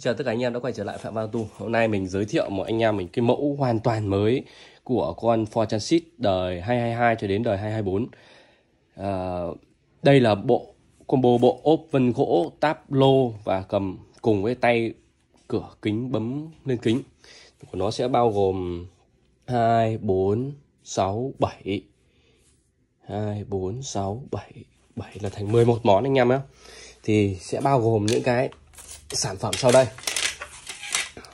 Xin chào tất cả anh em đã quay trở lại Phạm Văn Tu Hôm nay mình giới thiệu một anh em mình cái mẫu hoàn toàn mới của con Ford Transit đời 222 cho đến đời 224 à, Đây là bộ combo bộ ốp vân gỗ táp lô và cầm cùng với tay cửa kính bấm lên kính của nó sẽ bao gồm 2, 4, 6, 7 2, 4, 6, 7 7 là thành 11 món anh em nhé thì sẽ bao gồm những cái sản phẩm sau đây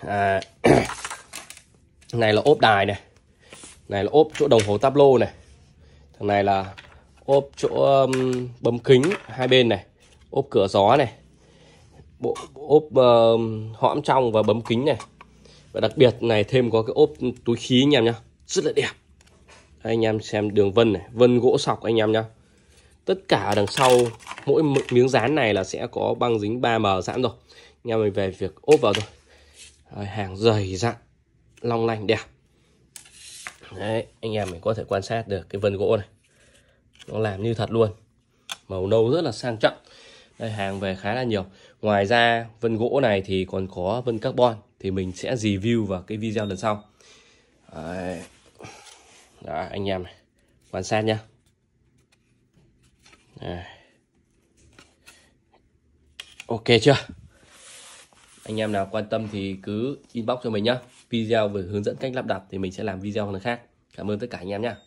à, này là ốp đài này này là ốp chỗ đồng hồ tablo này thằng này là ốp chỗ um, bấm kính hai bên này ốp cửa gió này bộ ốp uh, hõm trong và bấm kính này và đặc biệt này thêm có cái ốp túi khí anh em nhá rất là đẹp Đây, anh em xem đường vân này vân gỗ sọc anh em nhá tất cả đằng sau mỗi miếng dán này là sẽ có băng dính 3M sẵn rồi anh em mình về việc ốp vào rồi hàng dày dặn long lanh đẹp Đấy, anh em mình có thể quan sát được cái vân gỗ này nó làm như thật luôn màu nâu rất là sang trọng đây hàng về khá là nhiều ngoài ra vân gỗ này thì còn có vân carbon thì mình sẽ review vào cái video lần sau Đấy. Đó, anh em quan sát nhá đây. Ok chưa? Anh em nào quan tâm thì cứ inbox cho mình nhá. Video về hướng dẫn cách lắp đặt thì mình sẽ làm video lần khác. Cảm ơn tất cả anh em nhá.